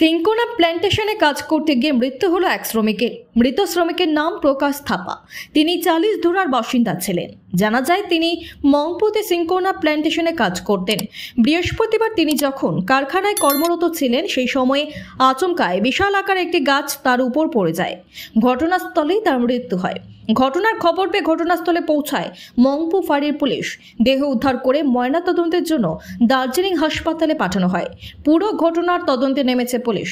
cinchona প্ল্যান্টেশনে কাজ করতে গিয়ে মৃত্যু হলো এক শ্রমিকের মৃত শ্রমিকের নাম প্রকাশ থাপা তিনি চালিশ ধুরার বাসিন্দা ছিলেন জানা যায় তিনি মংপুতে সিঙ্কোনা প্ল্যান্টেশনে কাজ করতেন বৃহস্পতিবার তিনি যখন কারখানায় কর্মরত ছিলেন সেই সময়ে আচমকায় বিশাল আকার একটি গাছ তার উপর পড়ে যায় ঘটনাস্থলেই তার মৃত্যু হয় ঘটনার খবর পেয়ে ঘটনাস্থলে পৌঁছায় মংপু ফাঁড়ির পুলিশ দেহ উদ্ধার করে ময়নাতদন্তের জন্য দার্জিলিং হাসপাতালে পাঠানো হয় পুরো ঘটনার তদন্তে নেমেছে পুলিশ